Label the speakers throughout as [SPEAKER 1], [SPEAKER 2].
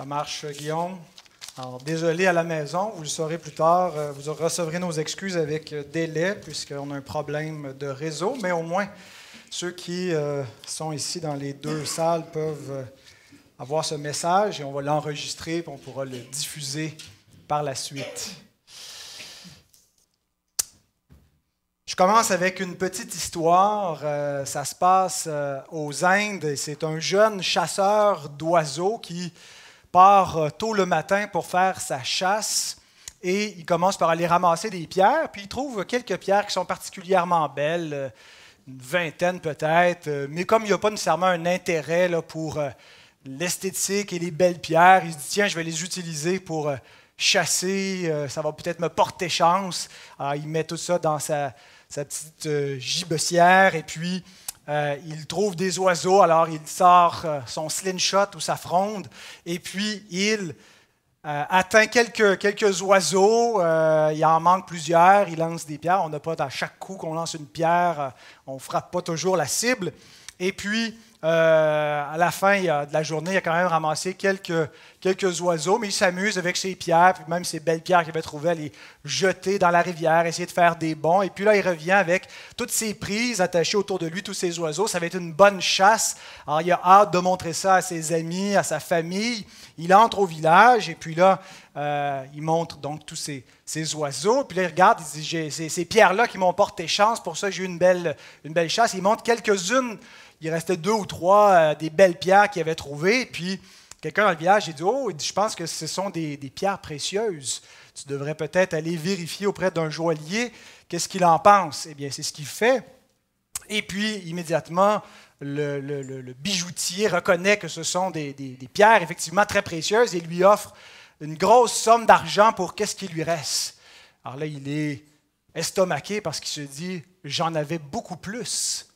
[SPEAKER 1] Ça marche, Guillaume. Alors, désolé à la maison, vous le saurez plus tard. Euh, vous recevrez nos excuses avec euh, délai, puisqu'on a un problème de réseau, mais au moins, ceux qui euh, sont ici dans les deux salles peuvent avoir ce message et on va l'enregistrer et on pourra le diffuser par la suite. Je commence avec une petite histoire. ça se passe aux Indes et c'est un jeune chasseur d'oiseaux qui part euh, tôt le matin pour faire sa chasse et il commence par aller ramasser des pierres, puis il trouve quelques pierres qui sont particulièrement belles, euh, une vingtaine peut-être, euh, mais comme il n'y a pas nécessairement un intérêt pour l'esthétique et les belles pierres, il se dit tiens, je vais les utiliser pour chasser, ça va peut-être me porter chance. Ah, il met tout ça dans sa, sa petite gibecière et puis euh, il trouve des oiseaux, alors il sort euh, son slingshot ou sa fronde, et puis il euh, atteint quelques, quelques oiseaux, il en manque plusieurs, il lance des pierres. On n'a pas, à chaque coup qu'on lance une pierre, on ne frappe pas toujours la cible. Et puis, à la fin de la journée, il a quand même ramassé quelques quelques oiseaux, mais il s'amuse avec ses pierres, puis même ses belles pierres qu'il avait trouvées, à les jeter dans la rivière, essayer de faire des bons. Et puis là, il revient avec toutes ses prises attachées autour de lui, tous ses oiseaux. Ça va être une bonne chasse. Alors, il a hâte de montrer ça à ses amis, à sa famille. Il entre au village, et puis là, euh, il montre donc tous ses oiseaux. Puis là, il regarde, il dit, ces, ces pierres-là qui m'ont porté chance, pour ça j'ai eu une belle, une belle chasse. Il montre quelques-unes, il restait deux ou trois euh, des belles pierres qu'il avait trouvées. Puis Quelqu'un dans le village, il dit Oh, je pense que ce sont des, pierres précieuses. Tu devrais peut-être aller vérifier auprès d'un joaillier qu'est-ce qu'il en pense. Eh bien, c'est ce qu'il fait. Et puis, immédiatement, le, bijoutier reconnaît que ce sont des, pierres effectivement très précieuses et lui offre une grosse somme d'argent pour qu'est-ce qui lui reste. Alors là, il est estomaqué parce qu'il se dit, j'en avais beaucoup plus.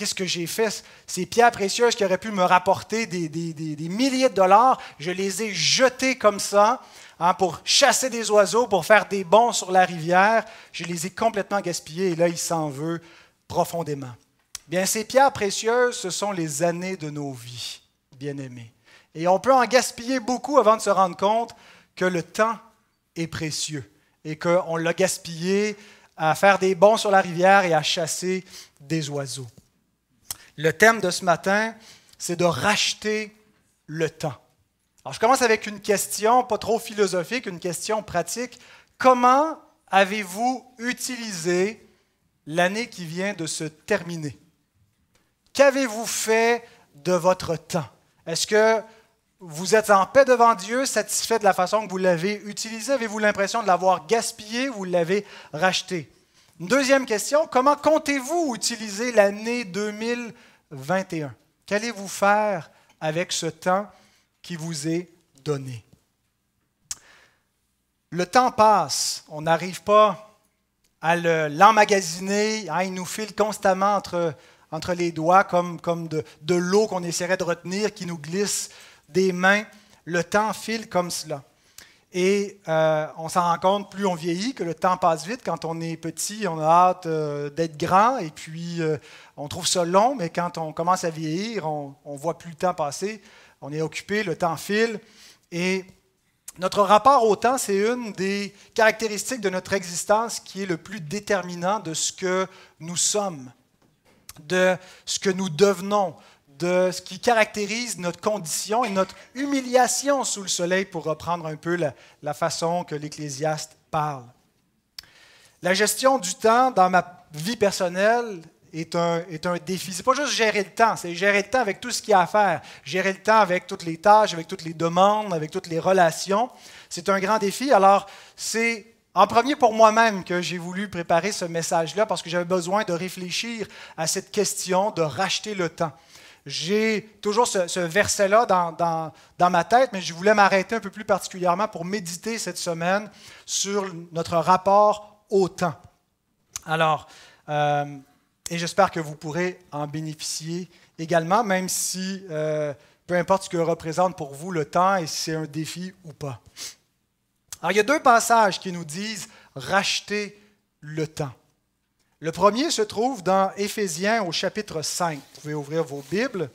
[SPEAKER 1] Qu'est-ce que j'ai fait? Ces pierres précieuses qui auraient pu me rapporter des, milliers de dollars, je les ai jetées comme ça hein, pour chasser des oiseaux, pour faire des bons sur la rivière. Je les ai complètement gaspillées et là, il s'en veut profondément. Bien, ces pierres précieuses, ce sont les années de nos vies, bien-aimés. Et on peut en gaspiller beaucoup avant de se rendre compte que le temps est précieux et qu'on l'a gaspillé à faire des bons sur la rivière et à chasser des oiseaux. Le thème de ce matin, c'est de racheter le temps. Alors, je commence avec une question pas trop philosophique, une question pratique. Comment avez-vous utilisé l'année qui vient de se terminer? Qu'avez-vous fait de votre temps? Est-ce que vous êtes en paix devant Dieu, satisfait de la façon que vous l'avez utilisé? Avez-vous l'impression de l'avoir gaspillé ou l'avez racheté? Une deuxième question, comment comptez-vous utiliser l'année 2020? 21. Qu'allez-vous faire avec ce temps qui vous est donné? Le temps passe, on n'arrive pas à l'emmagasiner, ah, il nous file constamment entre, entre les doigts comme, comme de, de l'eau qu'on essaierait de retenir qui nous glisse des mains. Le temps file comme cela. Et euh, on s'en rend compte, plus on vieillit, que le temps passe vite. Quand on est petit, on a hâte euh, d'être grand et puis euh, on trouve ça long, mais quand on commence à vieillir, on, on voit plus le temps passer, on est occupé, le temps file. Et notre rapport au temps, c'est une des caractéristiques de notre existence qui est le plus déterminant de ce que nous sommes, de ce que nous devenons, de ce qui caractérise notre condition et notre humiliation sous le soleil, pour reprendre un peu la, façon que l'Ecclésiaste parle. La gestion du temps dans ma vie personnelle est un, est un défi. pas juste gérer le temps, c'est gérer le temps avec tout ce qu'il y a à faire, gérer le temps avec toutes les tâches, avec toutes les demandes, avec toutes les relations. C'est un grand défi. Alors, c'est en premier pour moi-même que j'ai voulu préparer ce message-là parce que j'avais besoin de réfléchir à cette question de racheter le temps j'ai toujours ce, verset-là dans, ma tête, mais je voulais m'arrêter un peu plus particulièrement pour méditer cette semaine sur notre rapport au temps. Alors, euh, et j'espère que vous pourrez en bénéficier également, même si, euh, peu importe ce que représente pour vous le temps et si c'est un défi ou pas. Alors, il y a deux passages qui nous disent racheter le temps. Le premier se trouve dans Éphésiens au chapitre 5. Vous pouvez ouvrir vos Bibles.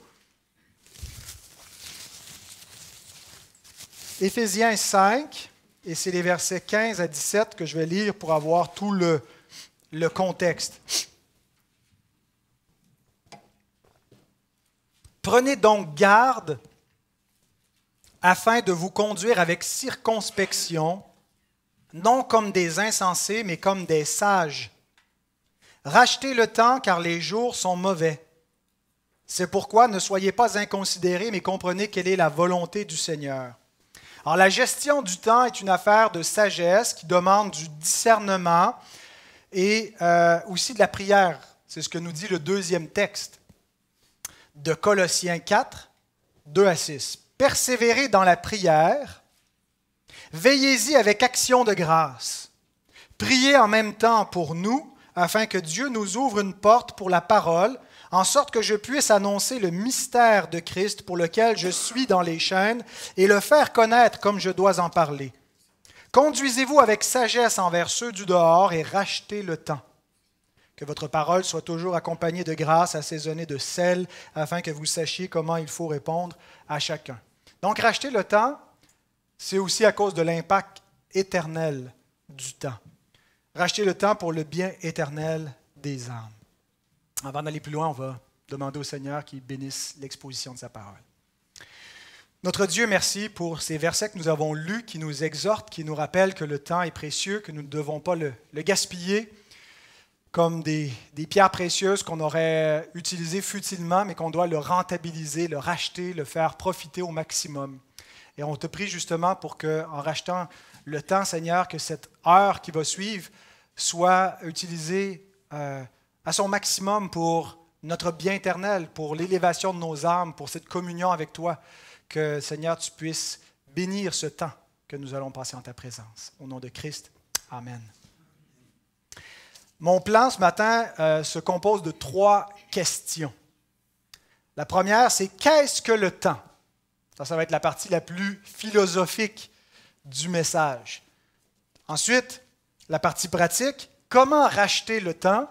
[SPEAKER 1] Éphésiens 5, et c'est les versets 15 à 17 que je vais lire pour avoir tout le, le contexte. Prenez donc garde afin de vous conduire avec circonspection, non comme des insensés, mais comme des sages Rachetez le temps car les jours sont mauvais. C'est pourquoi ne soyez pas inconsidérés, mais comprenez quelle est la volonté du Seigneur. Alors la gestion du temps est une affaire de sagesse qui demande du discernement et euh, aussi de la prière. C'est ce que nous dit le deuxième texte de Colossiens 4, 2 à 6. Persévérez dans la prière, veillez-y avec action de grâce, priez en même temps pour nous afin que Dieu nous ouvre une porte pour la parole, en sorte que je puisse annoncer le mystère de Christ pour lequel je suis dans les chaînes et le faire connaître comme je dois en parler. Conduisez-vous avec sagesse envers ceux du dehors et rachetez le temps. Que votre parole soit toujours accompagnée de grâce assaisonnée de sel, afin que vous sachiez comment il faut répondre à chacun. Donc, racheter le temps, c'est aussi à cause de l'impact éternel du temps racheter le temps pour le bien éternel des âmes. Avant d'aller plus loin, on va demander au Seigneur qu'il bénisse l'exposition de sa parole. Notre Dieu, merci pour ces versets que nous avons lus, qui nous exhortent, qui nous rappellent que le temps est précieux, que nous ne devons pas le, gaspiller comme des, des pierres précieuses qu'on aurait utilisées futilement, mais qu'on doit le rentabiliser, le racheter, le faire profiter au maximum. Et on te prie justement pour que, en rachetant le temps, Seigneur, que cette heure qui va suivre soit utilisée euh, à son maximum pour notre bien éternel, pour l'élévation de nos âmes, pour cette communion avec toi. Que, Seigneur, tu puisses bénir ce temps que nous allons passer en ta présence. Au nom de Christ, Amen. Mon plan ce matin euh, se compose de trois questions. La première, c'est qu'est-ce que le temps? Ça, ça va être la partie la plus philosophique du message. Ensuite, la partie pratique, comment racheter le temps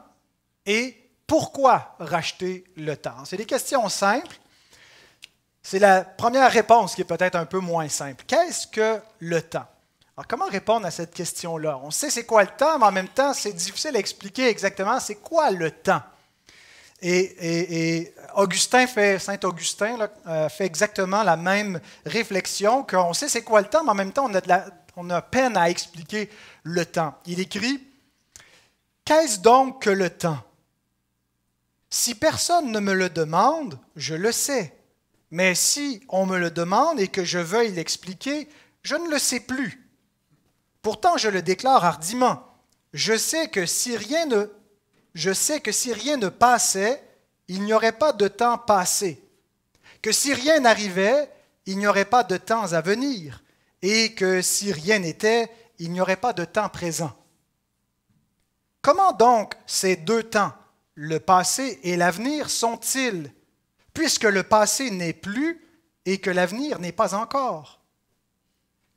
[SPEAKER 1] et pourquoi racheter le temps. C'est des questions simples. C'est la première réponse qui est peut-être un peu moins simple. Qu'est-ce que le temps? Alors, comment répondre à cette question-là? On sait c'est quoi le temps, mais en même temps, c'est difficile à expliquer exactement c'est quoi le temps. Et, et, Augustin fait, Saint Augustin euh, fait exactement la même réflexion qu'on sait c'est quoi le temps, mais en même temps, on a, on a peine à expliquer le temps. Il écrit Qu'est-ce donc que le temps Si personne ne me le demande, je le sais. Mais si on me le demande et que je veuille l'expliquer, je ne le sais plus. Pourtant, je le déclare hardiment. Je sais que si rien ne, je sais que si rien ne passait, il n'y aurait pas de temps passé, que si rien n'arrivait, il n'y aurait pas de temps à venir, et que si rien n'était, il n'y aurait pas de temps présent. Comment donc ces deux temps, le passé et l'avenir, sont-ils, puisque le passé n'est plus et que l'avenir n'est pas encore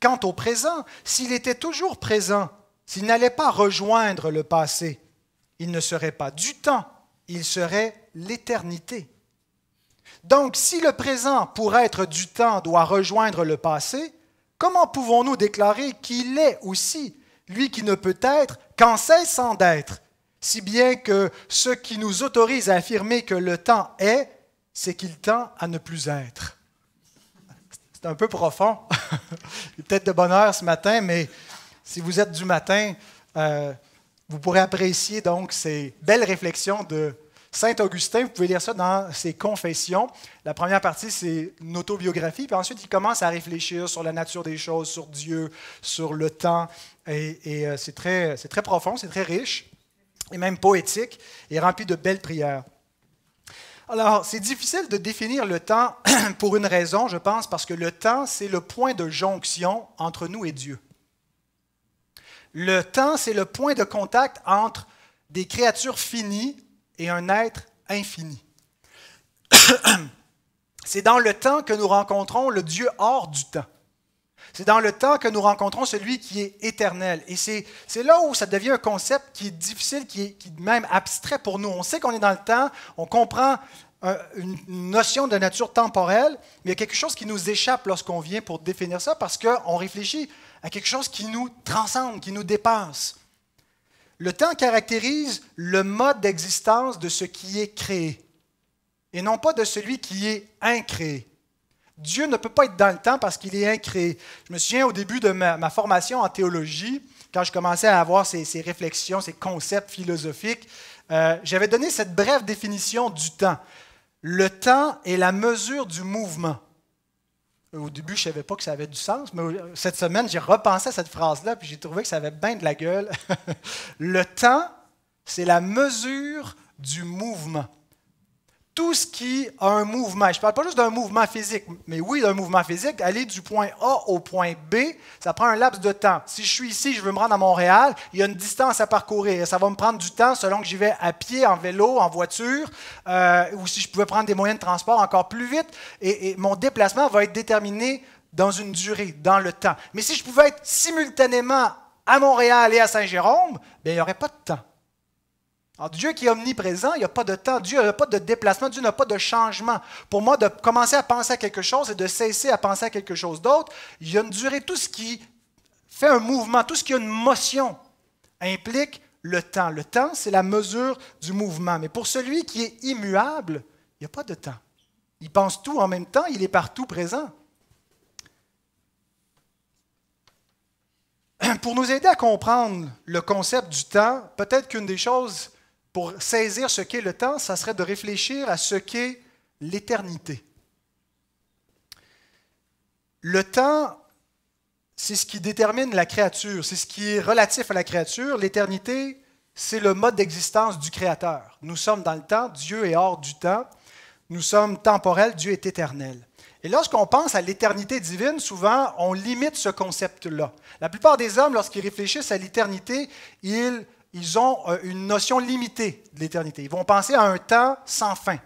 [SPEAKER 1] Quant au présent, s'il était toujours présent, s'il n'allait pas rejoindre le passé, il ne serait pas du temps il serait l'éternité. Donc, si le présent, pour être du temps, doit rejoindre le passé, comment pouvons-nous déclarer qu'il est aussi, lui qui ne peut être qu'en cessant d'être, si bien que ce qui nous autorise à affirmer que le temps est, c'est qu'il tend à ne plus être. C'est un peu profond. peut-être de bonne heure ce matin, mais si vous êtes du matin, euh, vous pourrez apprécier donc ces belles réflexions de Saint Augustin. Vous pouvez lire ça dans ses Confessions. La première partie, c'est une autobiographie. Puis ensuite, il commence à réfléchir sur la nature des choses, sur Dieu, sur le temps. Et, euh, c'est très, très profond, c'est très riche, et même poétique, et rempli de belles prières. Alors, c'est difficile de définir le temps pour une raison, je pense, parce que le temps, c'est le point de jonction entre nous et Dieu. Le temps, c'est le point de contact entre des créatures finies et un être infini. C'est dans le temps que nous rencontrons le Dieu hors du temps. C'est dans le temps que nous rencontrons celui qui est éternel. Et c'est là où ça devient un concept qui est difficile, qui est, même abstrait pour nous. On sait qu'on est dans le temps, on comprend euh, une notion de nature temporelle, mais il y a quelque chose qui nous échappe lorsqu'on vient pour définir ça parce qu'on réfléchit à quelque chose qui nous transcende, qui nous dépasse. Le temps caractérise le mode d'existence de ce qui est créé et non pas de celui qui est incréé. Dieu ne peut pas être dans le temps parce qu'il est incréé. Je me souviens au début de ma, formation en théologie, quand je commençais à avoir ces, réflexions, ces concepts philosophiques, euh, j'avais donné cette brève définition du temps. Le temps est la mesure du mouvement. Au début, je ne savais pas que ça avait du sens, mais cette semaine, j'ai repensé à cette phrase-là, puis j'ai trouvé que ça avait bien de la gueule. le temps, c'est la mesure du mouvement tout ce qui a un mouvement. Je ne parle pas juste d'un mouvement physique, mais oui, d'un mouvement physique. Aller du point A au point B, ça prend un laps de temps. Si je suis ici, je veux me rendre à Montréal, il y a une distance à parcourir. Ça va me prendre du temps selon que j'y vais à pied, en vélo, en voiture, euh, ou si je pouvais prendre des moyens de transport encore plus vite. Et, mon déplacement va être déterminé dans une durée, dans le temps. Mais si je pouvais être simultanément à Montréal et à Saint-Jérôme, ben, il n'y aurait pas de temps. Dieu qui est omniprésent, il n'y a pas de temps, Dieu n'a pas de déplacement, Dieu n'a pas de changement. Pour moi, de commencer à penser à quelque chose et de cesser à penser à quelque chose d'autre, il y a une durée. Tout ce qui fait un mouvement, tout ce qui a une motion implique le temps. Le temps, c'est la mesure du mouvement. Mais pour celui qui est immuable, il n'y a pas de temps. Il pense tout en même temps, il est partout présent. Pour nous aider à comprendre le concept du temps, peut-être qu'une des choses pour saisir ce qu'est le temps, ça serait de réfléchir à ce qu'est l'éternité. Le temps, c'est ce qui détermine la créature, c'est ce qui est relatif à la créature. L'éternité, c'est le mode d'existence du Créateur. Nous sommes dans le temps, Dieu est hors du temps, nous sommes temporels, Dieu est éternel. Et lorsqu'on pense à l'éternité divine, souvent, on limite ce concept-là. La plupart des hommes, lorsqu'ils réfléchissent à l'éternité, ils ils ont euh, une notion limitée de l'éternité. Ils vont penser à un temps sans fin.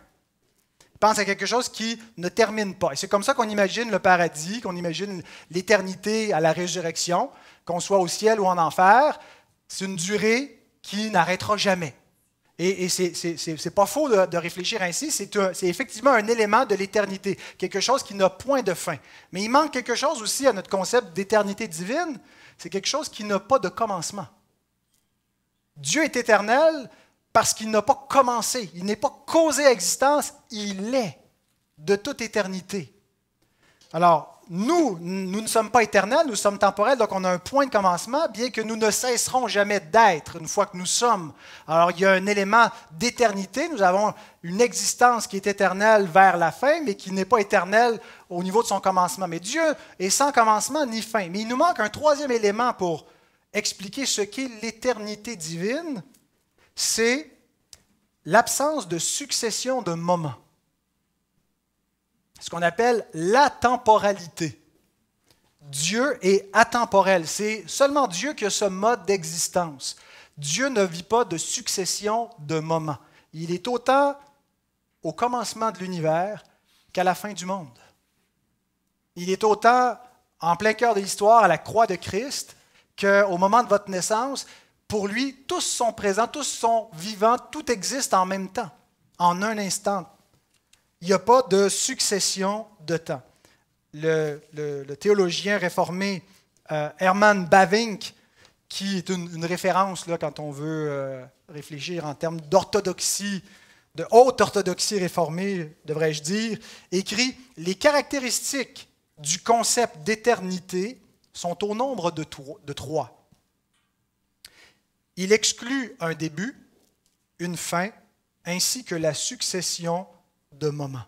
[SPEAKER 1] Ils pensent à quelque chose qui ne termine pas. Et c'est comme ça qu'on imagine le paradis, qu'on imagine l'éternité à la résurrection, qu'on soit au ciel ou en enfer. C'est une durée qui n'arrêtera jamais. Et, ce n'est pas faux de réfléchir ainsi, c'est effectivement un élément de l'éternité, quelque chose qui n'a point de fin. Mais il manque quelque chose aussi à notre concept d'éternité divine, c'est quelque chose qui n'a pas de commencement. Dieu est éternel parce qu'il n'a pas commencé, il n'est pas causé existence, il est de toute éternité. Alors, nous, nous ne sommes pas éternels, nous sommes temporels, donc on a un point de commencement, bien que nous ne cesserons jamais d'être une fois que nous sommes. Alors il y a un élément d'éternité, nous avons une existence qui est éternelle vers la fin, mais qui n'est pas éternelle au niveau de son commencement. Mais Dieu est sans commencement ni fin. Mais il nous manque un troisième élément pour expliquer ce qu'est l'éternité divine, c'est l'absence de succession de moments. Ce qu'on appelle temporalité. Dieu est atemporel. C'est seulement Dieu qui a ce mode d'existence. Dieu ne vit pas de succession de moments. Il est autant au commencement de l'univers qu'à la fin du monde. Il est autant en plein cœur de l'histoire à la croix de Christ au moment de votre naissance, pour lui, tous sont présents, tous sont vivants, tout existe en même temps, en un instant. Il n'y a pas de succession de temps. Le, théologien réformé euh, Hermann Bavinck, qui est une, référence quand on veut euh, réfléchir en termes d'orthodoxie, de haute orthodoxie réformée, devrais-je dire, écrit Les caractéristiques du concept d'éternité sont au nombre de, trois. Il exclut un début, une fin, ainsi que la succession de moments.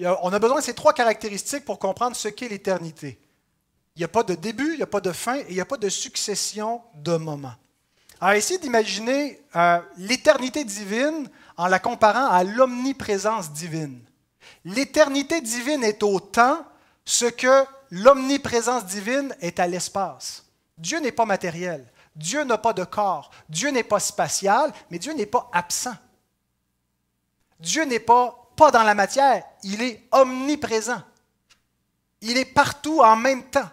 [SPEAKER 1] On a besoin de ces trois caractéristiques pour comprendre ce qu'est l'éternité. Il n'y a pas de début, il n'y a pas de fin et il n'y a pas de succession de moments. Alors essayez d'imaginer euh, l'éternité divine en la comparant à l'omniprésence divine. L'éternité divine est au temps ce que l'omniprésence divine est à l'espace. Dieu n'est pas matériel, Dieu n'a pas de corps, Dieu n'est pas spatial, mais Dieu n'est pas absent. Dieu n'est pas, pas dans la matière, il est omniprésent. Il est partout en même temps.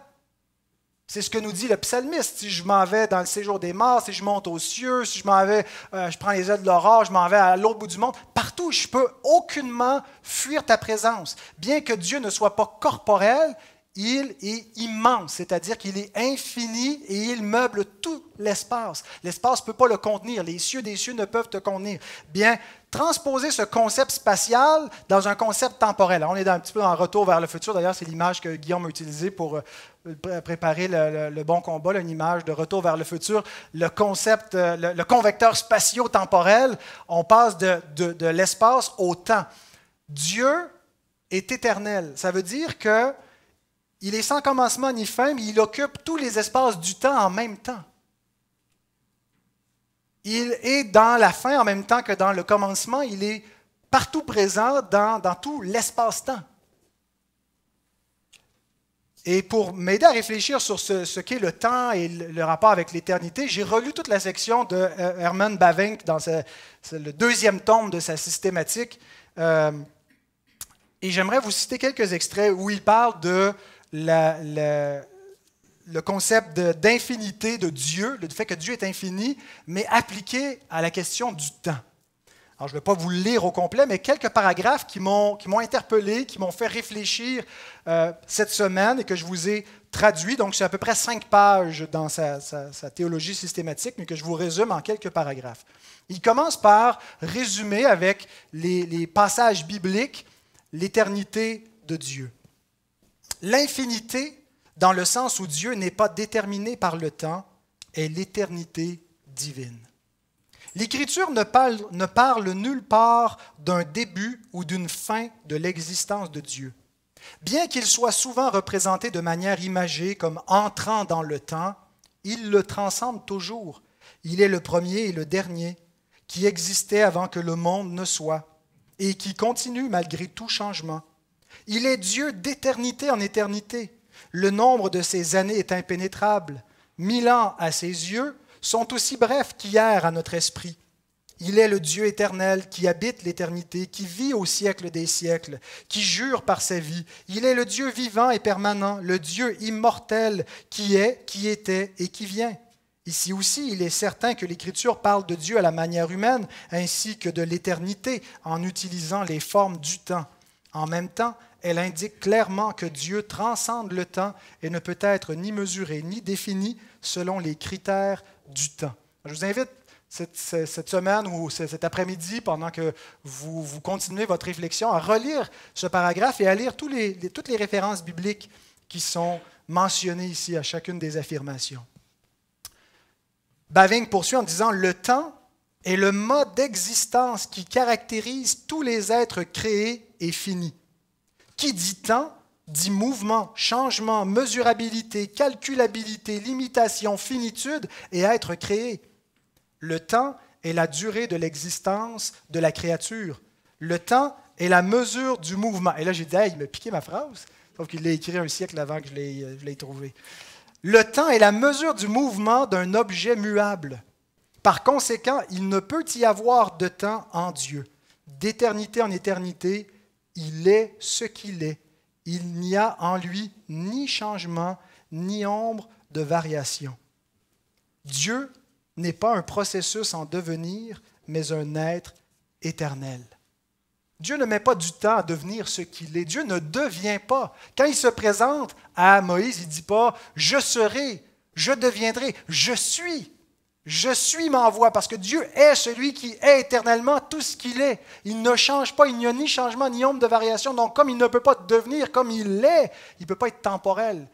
[SPEAKER 1] C'est ce que nous dit le psalmiste. Si je m'en vais dans le séjour des morts, si je monte aux cieux, si je m'en vais, euh, je prends les ailes de l'aurore, je m'en vais à l'autre bout du monde, partout, je peux aucunement fuir ta présence. Bien que Dieu ne soit pas corporel, il est immense, c'est-à-dire qu'il est infini et il meuble tout l'espace. L'espace ne peut pas le contenir, les cieux des cieux ne peuvent te contenir. Bien, transposer ce concept spatial dans un concept temporel. On est un petit peu en retour vers le futur, d'ailleurs c'est l'image que Guillaume a utilisée pour, euh, préparer le, bon combat, une image de retour vers le futur, le concept, euh, le, convecteur spatio-temporel, on passe de, l'espace au temps. Dieu est éternel. Ça veut dire que il est sans commencement ni fin, mais il occupe tous les espaces du temps en même temps. Il est dans la fin en même temps que dans le commencement. Il est partout présent dans, dans tout l'espace-temps. Et pour m'aider à réfléchir sur ce, qu'est le temps et le rapport avec l'éternité, j'ai relu toute la section de euh, Herman Bavinck dans le deuxième tome de sa systématique. Euh, et j'aimerais vous citer quelques extraits où il parle de le concept d'infinité de, de Dieu, le fait que Dieu est infini, mais appliqué à la question du temps. Alors, je ne vais pas vous le lire au complet, mais quelques paragraphes qui m'ont interpellé, qui m'ont fait réfléchir euh, cette semaine et que je vous ai traduit. Donc, c'est à peu près cinq pages dans sa, théologie systématique, mais que je vous résume en quelques paragraphes. Il commence par résumer avec les passages bibliques l'éternité de Dieu. L'infinité, dans le sens où Dieu n'est pas déterminé par le temps, est l'éternité divine. L'Écriture ne parle, nulle part d'un début ou d'une fin de l'existence de Dieu. Bien qu'il soit souvent représenté de manière imagée comme entrant dans le temps, il le transcende toujours. Il est le premier et le dernier, qui existait avant que le monde ne soit, et qui continue malgré tout changement. Il est Dieu d'éternité en éternité. Le nombre de ses années est impénétrable. Mille ans à ses yeux, sont aussi brefs qu'hier à notre esprit. Il est le Dieu éternel qui habite l'éternité, qui vit au siècle des siècles, qui jure par sa vie. Il est le Dieu vivant et permanent, le Dieu immortel qui est, qui était et qui vient. Ici aussi, il est certain que l'Écriture parle de Dieu à la manière humaine, ainsi que de l'éternité, en utilisant les formes du temps. En même temps, elle indique clairement que Dieu transcende le temps et ne peut être ni mesuré ni défini selon les critères du temps. Je vous invite cette, semaine ou cet après-midi, pendant que vous, continuez votre réflexion, à relire ce paragraphe et à lire toutes les références bibliques qui sont mentionnées ici à chacune des affirmations. Baving poursuit en disant Le temps est le mode d'existence qui caractérise tous les êtres créés et finis. Qui dit temps dit mouvement, changement, mesurabilité, calculabilité, limitation, finitude et être créé. Le temps est la durée de l'existence de la créature. Le temps est la mesure du mouvement. Et là, j'ai dit, il m'a piqué ma phrase, sauf qu'il l'a écrit un siècle avant que euh, je l'ai trouvé. Le temps est la mesure du mouvement d'un objet muable. Par conséquent, il ne peut y avoir de temps en Dieu. D'éternité en éternité, il est ce qu'il est il n'y a en lui ni changement, ni ombre de variation. Dieu n'est pas un processus en devenir, mais un être éternel. Dieu ne met pas du temps à devenir ce qu'il est. Dieu ne devient pas. Quand il se présente à Moïse, il ne dit pas ⁇ Je serai, je deviendrai, je suis ⁇ je suis m'envoie parce que Dieu est celui qui est éternellement tout ce qu'il est. Il ne change pas, il n'y a ni changement ni ombre de variation. Donc comme il ne peut pas devenir comme il est, il ne peut pas être temporel.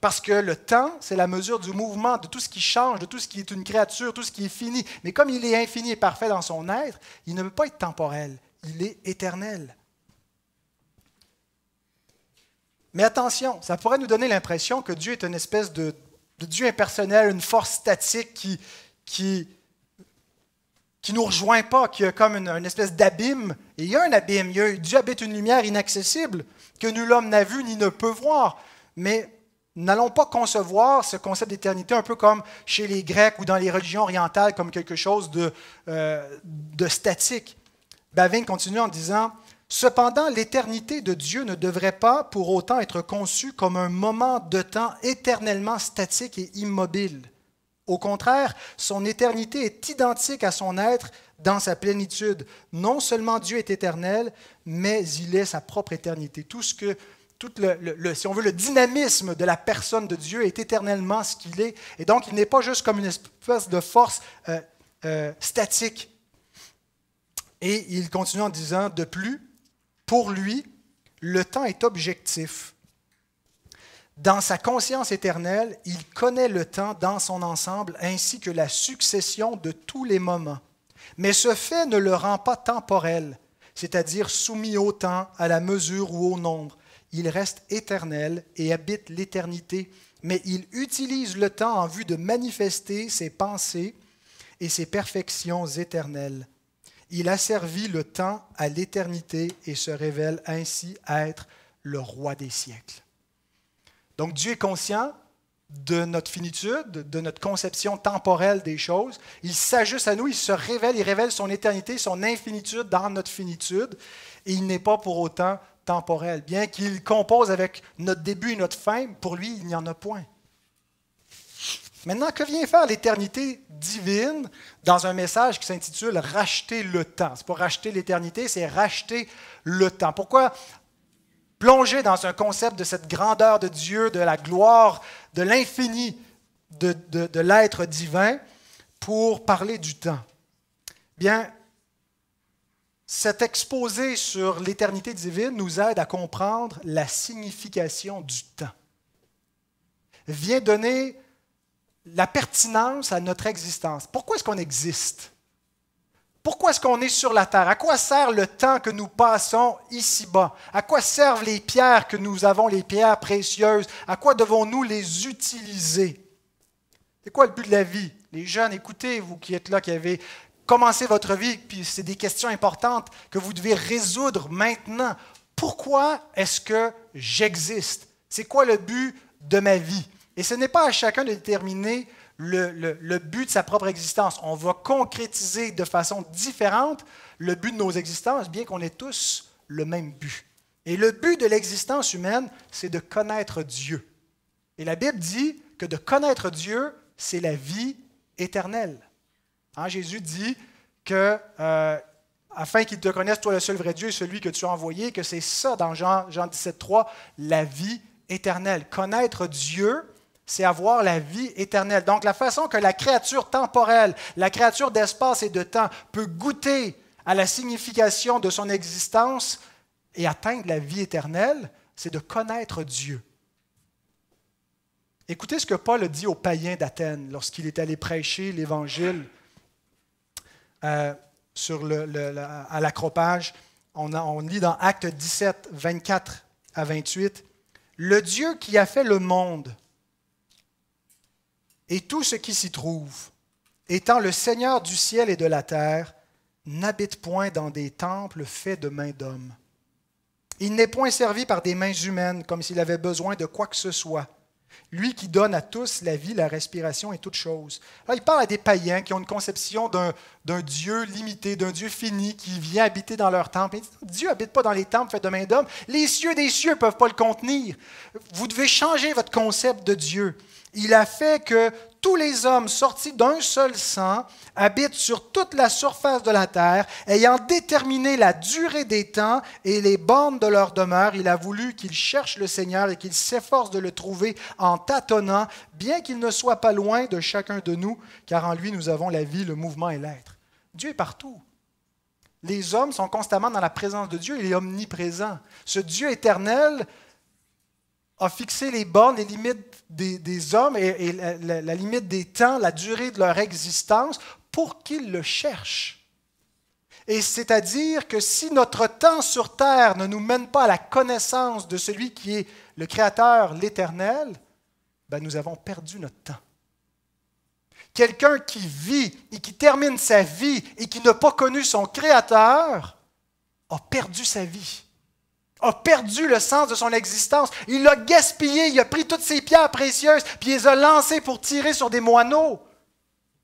[SPEAKER 1] Parce que le temps, c'est la mesure du mouvement, de tout ce qui change, de tout ce qui est une créature, tout ce qui est fini. Mais comme il est infini et parfait dans son être, il ne peut pas être temporel, il est éternel. Mais attention, ça pourrait nous donner l'impression que Dieu est une espèce de le Dieu impersonnel, une force statique qui, qui, qui nous rejoint pas, qui a comme une, espèce d'abîme. Et il y a un abîme. Il Dieu habite une lumière inaccessible que nul homme n'a vu ni ne peut voir. Mais n'allons pas concevoir ce concept d'éternité un peu comme chez les Grecs ou dans les religions orientales, comme quelque chose de, euh, de statique. Bavin continue en disant Cependant, l'éternité de Dieu ne devrait pas pour autant être conçue comme un moment de temps éternellement statique et immobile. Au contraire, son éternité est identique à son être dans sa plénitude. Non seulement Dieu est éternel, mais il est sa propre éternité. Tout ce que, le, si on veut, le dynamisme de la personne de Dieu est éternellement ce qu'il est. Et donc, il n'est pas juste comme une espèce de force euh, euh, statique. Et il continue en disant, de plus, pour lui, le temps est objectif. Dans sa conscience éternelle, il connaît le temps dans son ensemble ainsi que la succession de tous les moments. Mais ce fait ne le rend pas temporel, c'est-à-dire soumis au temps, à la mesure ou au nombre. Il reste éternel et habite l'éternité, mais il utilise le temps en vue de manifester ses pensées et ses perfections éternelles. Il a servi le temps à l'éternité et se révèle ainsi être le roi des siècles. Donc Dieu est conscient de notre finitude, de notre conception temporelle des choses. Il s'ajuste à nous, il se révèle, il révèle son éternité, son infinitude dans notre finitude, et il n'est pas pour autant temporel. Bien qu'il compose avec notre début et notre fin, pour lui, il n'y en a point. Maintenant, que vient faire l'éternité divine dans un message qui s'intitule Racheter le temps C'est pas racheter l'éternité, c'est racheter le temps. Pourquoi plonger dans un concept de cette grandeur de Dieu, de la gloire, de l'infini de, de, de l'être divin pour parler du temps Bien, cet exposé sur l'éternité divine nous aide à comprendre la signification du temps. Vient donner la pertinence à notre existence. Pourquoi est-ce qu'on existe? Pourquoi est-ce qu'on est sur la terre? À quoi sert le temps que nous passons ici-bas? À quoi servent les pierres que nous avons, les pierres précieuses? À quoi devons-nous les utiliser? C'est quoi le but de la vie? Les jeunes, écoutez, vous qui êtes là, qui avez commencé votre vie, puis c'est des questions importantes que vous devez résoudre maintenant. Pourquoi est-ce que j'existe? C'est quoi le but de ma vie? Et ce n'est pas à chacun de déterminer le, but de sa propre existence. On va concrétiser de façon différente le but de nos existences, bien qu'on ait tous le même but. Et le but de l'existence humaine, c'est de connaître Dieu. Et la Bible dit que de connaître Dieu, c'est la vie éternelle. Hein, Jésus dit que euh, afin qu'il te connaisse, toi le seul vrai Dieu, celui que tu as envoyé, que c'est ça dans Jean, Jean 17, 3, la vie éternelle. Connaître Dieu, c'est avoir la vie éternelle. Donc la façon que la créature temporelle, la créature d'espace et de temps peut goûter à la signification de son existence et atteindre la vie éternelle, c'est de connaître Dieu. Écoutez ce que Paul dit aux païens d'Athènes lorsqu'il est allé prêcher l'Évangile euh, à l'acropage. On, on lit dans Actes 17, 24 à 28, Le Dieu qui a fait le monde et tout ce qui s'y trouve, étant le Seigneur du ciel et de la terre, n'habite point dans des temples faits de mains d'hommes. Il n'est point servi par des mains humaines comme s'il avait besoin de quoi que ce soit. Lui qui donne à tous la vie, la respiration et toutes choses. » Là, il parle à des païens qui ont une conception d'un, Dieu limité, d'un Dieu fini qui vient habiter dans leur temple. Dieu n'habite pas dans les temples faits de mains d'homme. Les cieux des cieux ne peuvent pas le contenir. Vous devez changer votre concept de Dieu il a fait que tous les hommes sortis d'un seul sang habitent sur toute la surface de la terre, ayant déterminé la durée des temps et les bornes de leur demeure. Il a voulu qu'ils cherchent le Seigneur et qu'ils s'efforcent de le trouver en tâtonnant, bien qu'il ne soit pas loin de chacun de nous, car en lui nous avons la vie, le mouvement et l'être. Dieu est partout. Les hommes sont constamment dans la présence de Dieu, il est omniprésent. Ce Dieu éternel a fixé les bornes, les limites des, hommes et, la, limite des temps, la durée de leur existence pour qu'ils le cherchent. Et c'est-à-dire que si notre temps sur terre ne nous mène pas à la connaissance de celui qui est le Créateur, l'Éternel, ben, nous avons perdu notre temps. Quelqu'un qui vit et qui termine sa vie et qui n'a pas connu son Créateur a perdu sa vie a perdu le sens de son existence. Il l'a gaspillé, il a pris toutes ses pierres précieuses, puis il les a lancées pour tirer sur des moineaux.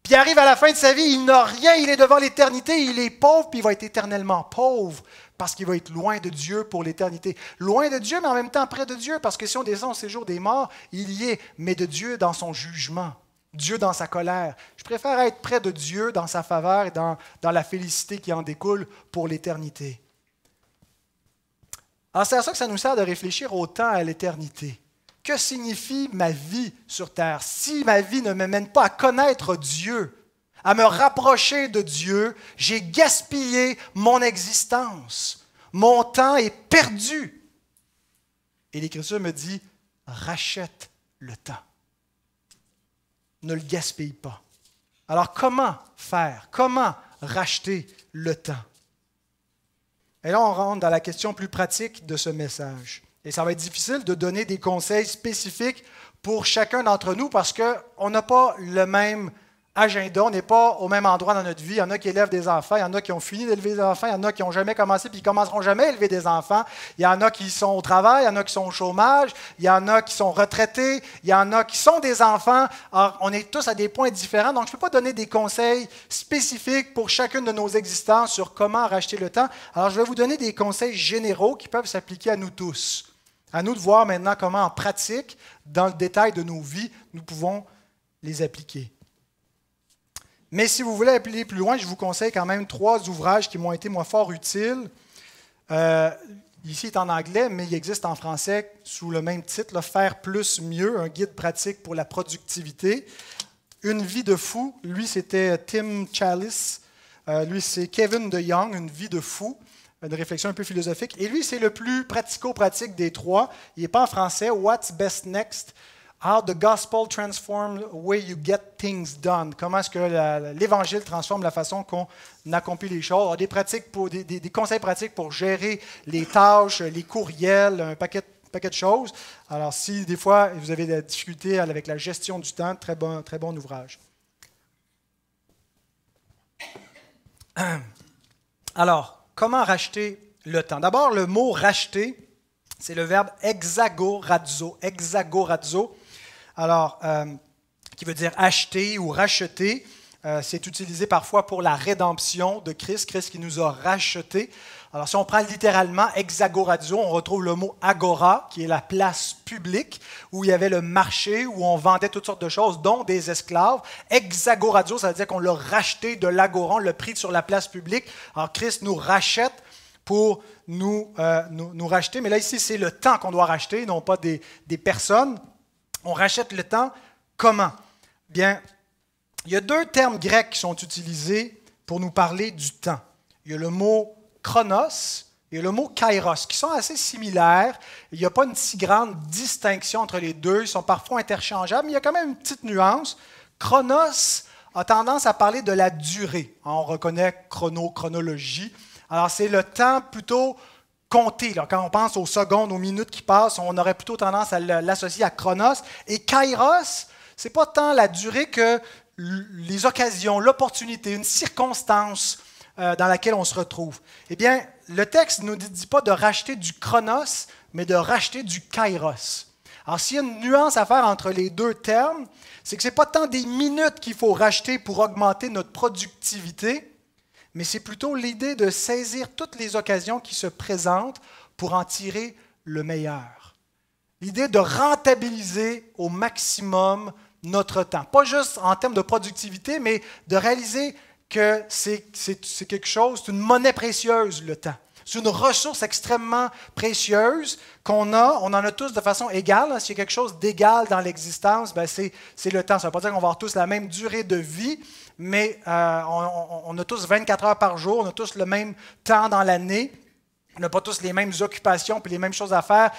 [SPEAKER 1] Puis arrive à la fin de sa vie, il n'a rien, il est devant l'éternité, il est pauvre, puis il va être éternellement pauvre, parce qu'il va être loin de Dieu pour l'éternité. Loin de Dieu, mais en même temps près de Dieu, parce que si on descend au séjour des morts, il y est, mais de Dieu dans son jugement. Dieu dans sa colère. Je préfère être près de Dieu dans sa faveur et dans, dans la félicité qui en découle pour l'éternité. Alors c'est à ça que ça nous sert de réfléchir au et à l'éternité. Que signifie ma vie sur Terre si ma vie ne m'amène pas à connaître Dieu, à me rapprocher de Dieu, j'ai gaspillé mon existence. Mon temps est perdu. Et l'Écriture me dit, rachète le temps. Ne le gaspille pas. Alors comment faire Comment racheter le temps et là, on rentre dans la question plus pratique de ce message. Et ça va être difficile de donner des conseils spécifiques pour chacun d'entre nous parce qu'on n'a pas le même agenda, on n'est pas au même endroit dans notre vie. Il y en a qui élèvent des enfants, il y en a qui ont fini d'élever des enfants, il y en a qui n'ont jamais commencé puis ils commenceront jamais à élever des enfants. Il y en a qui sont au travail, il y en a qui sont au chômage, il y en a qui sont retraités, il y en a qui sont des enfants. Alors, on est tous à des points différents, donc je ne peux pas donner des conseils spécifiques pour chacune de nos existences sur comment racheter le temps. Alors, je vais vous donner des conseils généraux qui peuvent s'appliquer à nous tous. À nous de voir maintenant comment en pratique, dans le détail de nos vies, nous pouvons les appliquer. Mais si vous voulez aller plus loin, je vous conseille quand même trois ouvrages qui m'ont été, moi, fort utiles. Euh, ici, il est en anglais, mais il existe en français sous le même titre, Faire plus mieux, un guide pratique pour la productivité. Une vie de fou, lui, c'était Tim Chalice. Euh, lui, c'est Kevin DeYoung, « Une vie de fou une réflexion un peu philosophique. Et lui, c'est le plus pratico-pratique des trois. Il n'est pas en français. What's Best Next? How the gospel transforms the way you get things done. Comment est-ce que l'évangile transforme la façon qu'on accomplit les choses. des, pratiques pour, des, conseils pratiques pour gérer les tâches, les courriels, un paquet, paquet de choses. Alors, si des fois vous avez des difficultés avec la gestion du temps, très bon, très bon ouvrage. Alors, comment racheter le temps? D'abord, le mot racheter, c'est le verbe hexagorazo, hexagorazo, alors, euh, qui veut dire acheter ou racheter, euh, c'est utilisé parfois pour la rédemption de Christ, Christ qui nous a rachetés. Alors, si on prend littéralement hexagoradio, on retrouve le mot agora, qui est la place publique, où il y avait le marché, où on vendait toutes sortes de choses, dont des esclaves. Hexagoradio, ça veut dire qu'on l'a racheté de l'agora, le l'a sur la place publique. Alors, Christ nous rachète pour euh, nous, nous, racheter. Mais là, ici, c'est le temps qu'on doit racheter, non pas des personnes. On rachète le temps. Comment Bien, il y a deux termes grecs qui sont utilisés pour nous parler du temps. Il y a le mot chronos et le mot kairos, qui sont assez similaires. Il n'y a pas une si grande distinction entre les deux. Ils sont parfois interchangeables, mais il y a quand même une petite nuance. Chronos a tendance à parler de la durée. Hein, on reconnaît chrono, chronologie. Alors, c'est le temps plutôt compter. Quand on pense aux secondes, aux minutes qui passent, on aurait plutôt tendance à l'associer à Chronos. Et Kairos, c'est pas tant la durée que les occasions, l'opportunité, une circonstance euh, dans laquelle on se retrouve. Eh bien, le texte ne nous dit pas de racheter du Chronos, mais de racheter du Kairos. Alors, s'il y a une nuance à faire entre les deux termes, c'est que ce n'est pas tant des minutes qu'il faut racheter pour augmenter notre productivité, mais c'est plutôt l'idée de saisir toutes les occasions qui se présentent pour en tirer le meilleur. L'idée de rentabiliser au maximum notre temps. Pas juste en termes de productivité, mais de réaliser que c'est quelque chose, c'est une monnaie précieuse, le temps. C'est une ressource extrêmement précieuse qu'on a. On en a tous de façon égale. Hein. S'il y a quelque chose d'égal dans l'existence, ben c'est le temps. Ça ne veut pas dire qu'on va avoir tous la même durée de vie, mais euh, on, a tous 24 heures par jour, on a tous le même temps dans l'année, on n'a pas tous les mêmes occupations puis les mêmes choses à faire,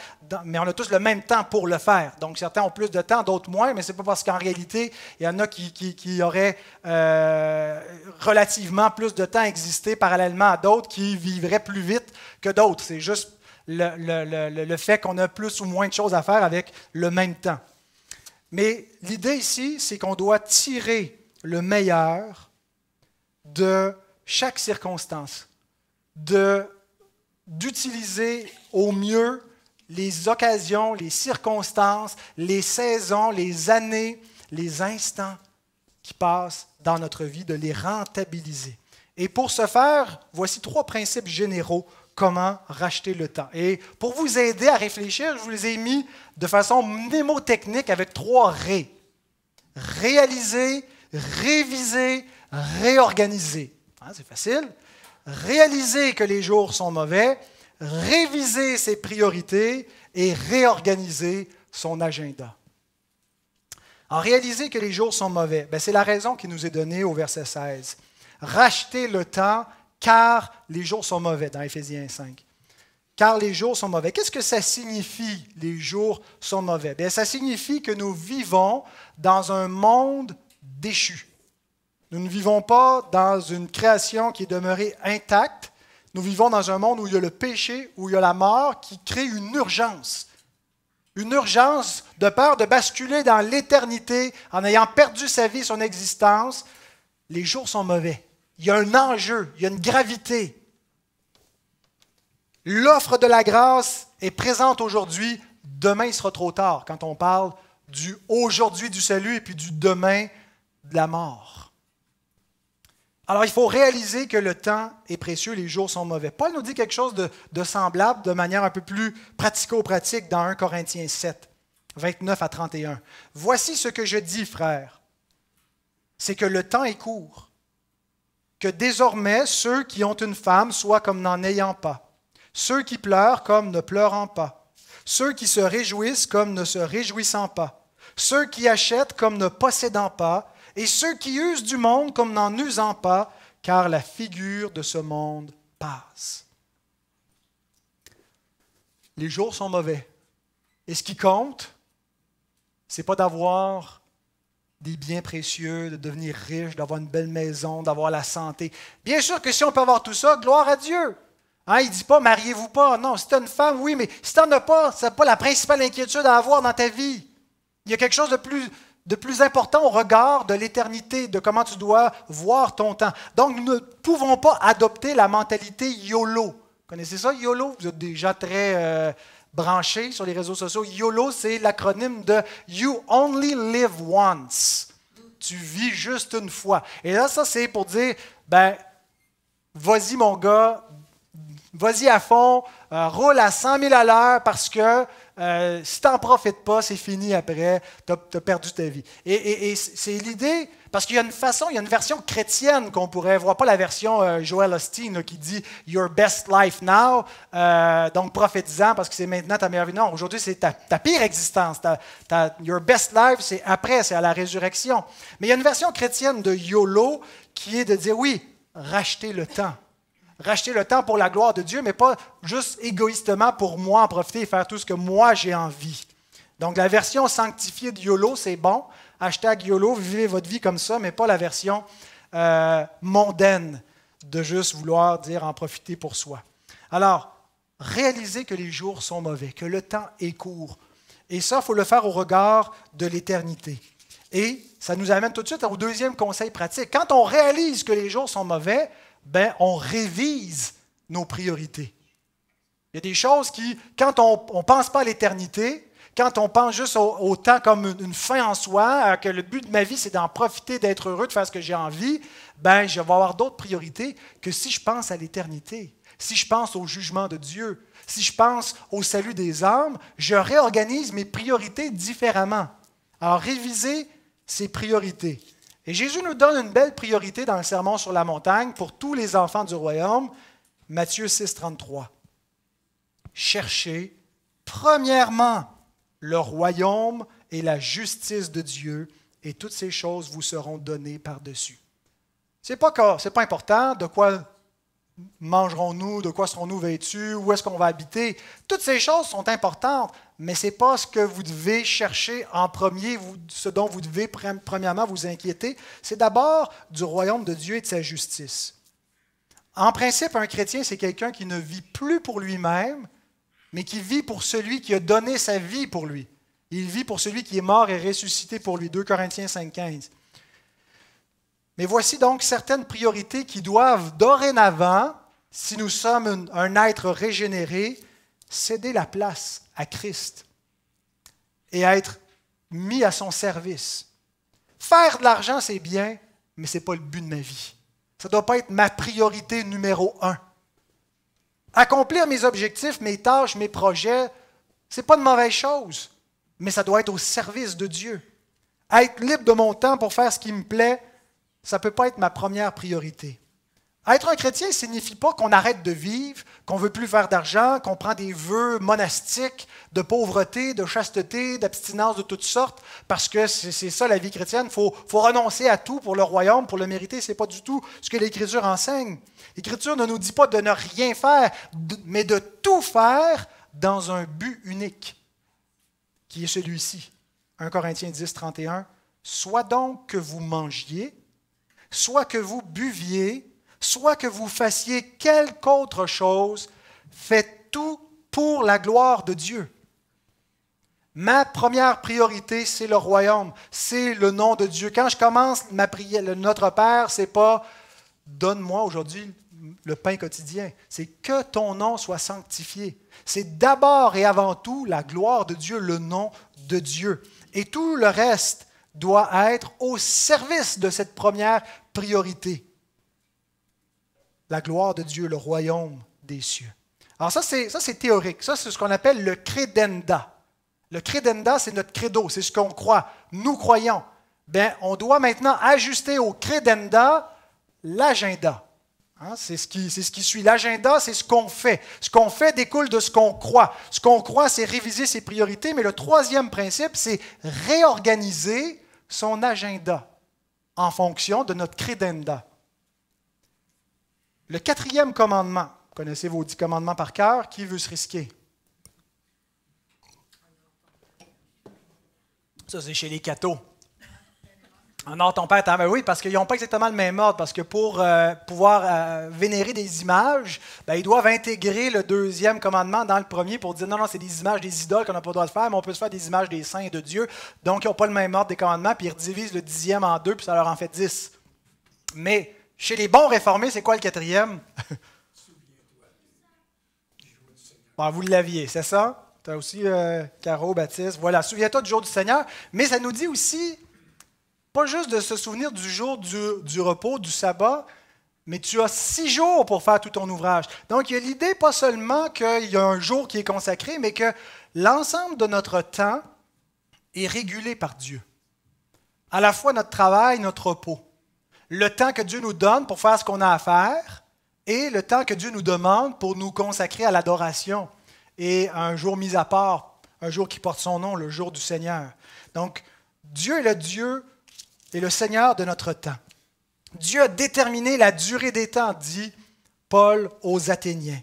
[SPEAKER 1] mais on a tous le même temps pour le faire. Donc certains ont plus de temps, d'autres moins, mais ce n'est pas parce qu'en réalité, il y en a qui, qui, auraient euh, relativement plus de temps à exister parallèlement à d'autres qui vivraient plus vite que d'autres. C'est juste le fait qu'on a plus ou moins de choses à faire avec le même temps. Mais l'idée ici, c'est qu'on doit tirer le meilleur de chaque circonstance, d'utiliser au mieux les occasions, les circonstances, les saisons, les années, les instants qui passent dans notre vie, de les rentabiliser. Et pour ce faire, voici trois principes généraux comment racheter le temps. Et pour vous aider à réfléchir, je vous les ai mis de façon mnémotechnique avec trois ré. Réaliser, réviser, réorganiser. Hein, c'est facile. Réaliser que les jours sont mauvais, réviser ses priorités et réorganiser son agenda. En réaliser que les jours sont mauvais, ben, c'est la raison qui nous est donnée au verset 16. Racheter le temps car les jours sont mauvais dans Éphésiens 5. Car les jours sont mauvais. Qu'est-ce que ça signifie, les jours sont mauvais? Bien, ça signifie que nous vivons dans un monde déchu Nous ne vivons pas dans une création qui est demeurée intacte. Nous vivons dans un monde où il y a le péché, où il y a la mort, qui crée une urgence. Une urgence de peur de basculer dans l'éternité en ayant perdu sa vie, son existence. Les jours sont mauvais. Il y a un enjeu, il y a une gravité. L'offre de la grâce est présente aujourd'hui. Demain, il sera trop tard quand on parle du aujourd'hui du salut et puis du demain de la mort. Alors, il faut réaliser que le temps est précieux, les jours sont mauvais. Paul nous dit quelque chose de, semblable de manière un peu plus pratico-pratique dans 1 Corinthiens 7, 29 à 31. Voici ce que je dis, frère, c'est que le temps est court, que désormais ceux qui ont une femme soient comme n'en ayant pas, ceux qui pleurent comme ne pleurant pas, ceux qui se réjouissent comme ne se réjouissant pas, ceux qui achètent comme ne possédant pas, et ceux qui usent du monde comme n'en usant pas, car la figure de ce monde passe. Les jours sont mauvais. Et ce qui compte, c'est pas d'avoir des biens précieux, de devenir riche, d'avoir une belle maison, d'avoir la santé. Bien sûr que si on peut avoir tout ça, gloire à Dieu. Hein, il ne dit pas mariez-vous pas. Non, si tu une femme, oui, mais si tu n'en as pas, ce n'est pas la principale inquiétude à avoir dans ta vie. Il y a quelque chose de plus de plus important au regard de l'éternité, de comment tu dois voir ton temps. Donc, nous ne pouvons pas adopter la mentalité YOLO. Vous connaissez ça, YOLO? Vous êtes déjà très euh, branchés sur les réseaux sociaux. YOLO, c'est l'acronyme de You Only Live Once. Tu vis juste une fois. Et là, ça, c'est pour dire, ben, vas-y, mon gars, vas-y à fond, euh, roule à 100 000 à l'heure parce que euh, si tu n'en profites pas, c'est fini après, tu as, perdu ta vie. Et, c'est l'idée, parce qu'il y a une façon, il y a une version chrétienne qu'on pourrait voir, pas la version euh, Joel Austin qui dit Your best life now, euh, donc prophétisant parce que c'est maintenant ta meilleure vie. Non, aujourd'hui, c'est ta, pire existence. Ta, your best life, c'est après, c'est à la résurrection. Mais il y a une version chrétienne de YOLO qui est de dire Oui, racheter le temps racheter le temps pour la gloire de Dieu, mais pas juste égoïstement pour moi en profiter et faire tout ce que moi j'ai envie. Donc la version sanctifiée de YOLO, c'est bon. Hashtag YOLO, vivez votre vie comme ça, mais pas la version euh, mondaine de juste vouloir dire en profiter pour soi. Alors, réalisez que les jours sont mauvais, que le temps est court. Et ça, il faut le faire au regard de l'éternité. Et ça nous amène tout de suite au deuxième conseil pratique. Quand on réalise que les jours sont mauvais, ben, on révise nos priorités. Il y a des choses qui, quand on ne pense pas à l'éternité, quand on pense juste au, temps comme une, fin en soi, que le but de ma vie, c'est d'en profiter, d'être heureux, de faire ce que j'ai envie, ben, je vais avoir d'autres priorités que si je pense à l'éternité, si je pense au jugement de Dieu, si je pense au salut des âmes, je réorganise mes priorités différemment. Alors, réviser ses priorités. Et Jésus nous donne une belle priorité dans le Sermon sur la montagne pour tous les enfants du royaume, Matthieu 6, 33. Cherchez premièrement le royaume et la justice de Dieu, et toutes ces choses vous seront données par-dessus. Ce n'est pas important de quoi mangerons-nous, de quoi serons-nous vêtus, où est-ce qu'on va habiter. Toutes ces choses sont importantes, mais ce n'est pas ce que vous devez chercher en premier, ce dont vous devez premièrement vous inquiéter. C'est d'abord du royaume de Dieu et de sa justice. En principe, un chrétien, c'est quelqu'un qui ne vit plus pour lui-même, mais qui vit pour celui qui a donné sa vie pour lui. Il vit pour celui qui est mort et ressuscité pour lui. 2 Corinthiens 5,15. Mais voici donc certaines priorités qui doivent dorénavant, si nous sommes un être régénéré, céder la place à Christ et être mis à son service. Faire de l'argent, c'est bien, mais ce n'est pas le but de ma vie. Ça ne doit pas être ma priorité numéro un. Accomplir mes objectifs, mes tâches, mes projets, ce n'est pas de mauvaise chose, mais ça doit être au service de Dieu. Être libre de mon temps pour faire ce qui me plaît, ça ne peut pas être ma première priorité. Être un chrétien ne signifie pas qu'on arrête de vivre, qu'on veut plus faire d'argent, qu'on prend des vœux monastiques de pauvreté, de chasteté, d'abstinence de toutes sortes, parce que c'est ça la vie chrétienne. Il faut, faut, renoncer à tout pour le royaume, pour le mériter. Ce n'est pas du tout ce que l'Écriture enseigne. L'Écriture ne nous dit pas de ne rien faire, mais de tout faire dans un but unique, qui est celui-ci. 1 Corinthiens 10, 31. Soit donc que vous mangiez, soit que vous buviez, soit que vous fassiez quelque autre chose, faites tout pour la gloire de Dieu. Ma première priorité, c'est le royaume, c'est le nom de Dieu. Quand je commence ma prière, Notre Père, c'est pas donne-moi aujourd'hui le pain quotidien, c'est que ton nom soit sanctifié. C'est d'abord et avant tout la gloire de Dieu, le nom de Dieu. Et tout le reste doit être au service de cette première priorité la gloire de Dieu, le royaume des cieux. Alors ça, c'est, théorique. Ça, c'est ce qu'on appelle le credenda. Le credenda, c'est notre credo, c'est ce qu'on croit. Nous croyons. Bien, on doit maintenant ajuster au credenda l'agenda. Hein, c'est, ce qui, c'est ce qui suit. L'agenda, c'est ce qu'on fait. Ce qu'on fait découle de ce qu'on croit. Ce qu'on croit, c'est réviser ses priorités. Mais le troisième principe, c'est réorganiser son agenda en fonction de notre credenda. Le quatrième commandement, vous connaissez vos dix commandements par cœur, qui veut se risquer? Ça, c'est chez les cathos. Ah non, ton père, ben oui, parce qu'ils n'ont pas exactement le même ordre, parce que pour euh, pouvoir euh, vénérer des images, ben, ils doivent intégrer le deuxième commandement dans le premier pour dire non, non, c'est des images des idoles qu'on n'a pas le droit de faire, mais on peut se faire des images des saints et de Dieu. Donc, ils n'ont pas le même ordre des commandements, puis ils divisent le dixième en deux, puis ça leur en fait dix. Mais chez les bons réformés, c'est quoi le quatrième? bon, ah, vous l'aviez, c'est ça? Tu as aussi euh, Caro, Baptiste. Voilà, souviens-toi du jour du Seigneur. Mais ça nous dit aussi, pas juste de se souvenir du jour du, du repos, du sabbat, mais tu as six jours pour faire tout ton ouvrage. Donc, il y a l'idée pas seulement qu'il y a un jour qui est consacré, mais que l'ensemble de notre temps est régulé par Dieu. À la fois notre travail, notre repos le temps que Dieu nous donne pour faire ce qu'on a à faire et le temps que Dieu nous demande pour nous consacrer à l'adoration et un jour mis à part, un jour qui porte son nom, le jour du Seigneur. Donc, Dieu est le Dieu et le Seigneur de notre temps. Dieu a déterminé la durée des temps, dit Paul aux Athéniens.